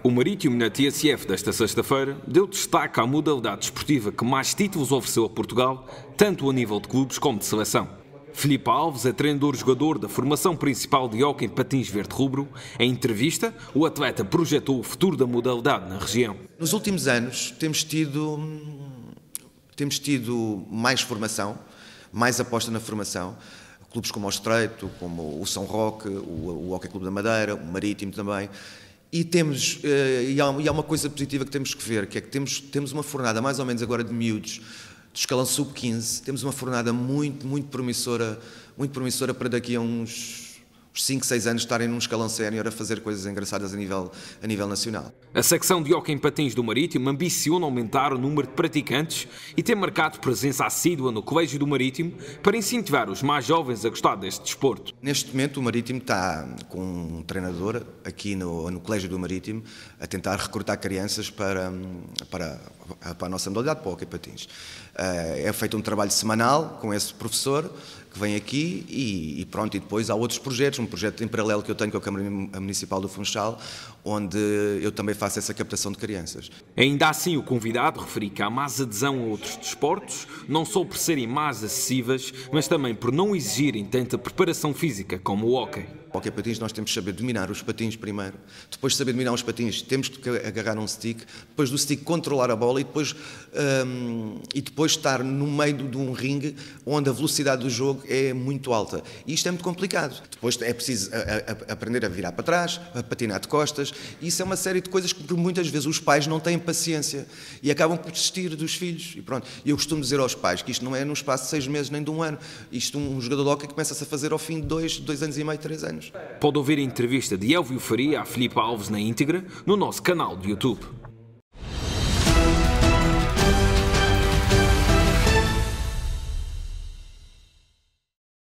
O Marítimo na TSF desta sexta-feira deu destaque à modalidade esportiva que mais títulos ofereceu a Portugal, tanto a nível de clubes como de seleção. Filipe Alves é treinador-jogador da formação principal de hóquei patins verde-rubro. Em entrevista, o atleta projetou o futuro da modalidade na região. Nos últimos anos temos tido, temos tido mais formação, mais aposta na formação. Clubes como o Estreito, como o São Roque, o, o Hockey Clube da Madeira, o Marítimo também. E, temos, eh, e, há, uma coisa positiva que temos que ver, que é que temos, temos uma fornada mais ou menos agora de miúdos, de escalão sub-15, temos uma fornada muito, muito promissora, muito promissora para daqui a uns 5, 6 anos estarem num escalão sénior a fazer coisas engraçadas a nível, a nível nacional. A secção de hóquei em patins do Marítimo ambiciona aumentar o número de praticantes e tem marcado presença assídua no Colégio do Marítimo para incentivar os mais jovens a gostar deste desporto. Neste momento o Marítimo está com um treinador aqui no, no Colégio do Marítimo a tentar recrutar crianças para, para, para a nossa modalidade, para o hóquei patins. Eh, é feito um trabalho semanal com esse professor que vem aqui e, e, pronto, e depois há outros projetos, um projeto em paralelo que eu tenho com a Câmara Municipal do Funchal, onde eu também faço essa captação de crianças. Ainda assim, o convidado referi que há mais adesão a outros desportos, não só por serem mais acessíveis, mas também por não exigirem tanta preparação física como o hóquei. Ok, patins, nós temos que saber dominar os patins primeiro, depois saber dominar os patins, temos que agarrar um stick, depois do stick controlar a bola e depois, um, e depois estar no meio de um ringue onde a velocidade do jogo é muito alta. E isto é muito complicado. Depois é preciso a, a, a aprender a virar para trás, a patinar de costas. Isso é uma série de coisas que muitas vezes os pais não têm paciência e acabam por desistir dos filhos. E pronto, eu costumo dizer aos pais que isto não é num espaço de seis meses nem de um ano. Isto um jogador de hockey começa-se a fazer ao fim de dois, dois anos e meio, três anos anos. Pode ouvir a entrevista de Elvio Faria a Filipe Alves na íntegra no nosso canal de YouTube.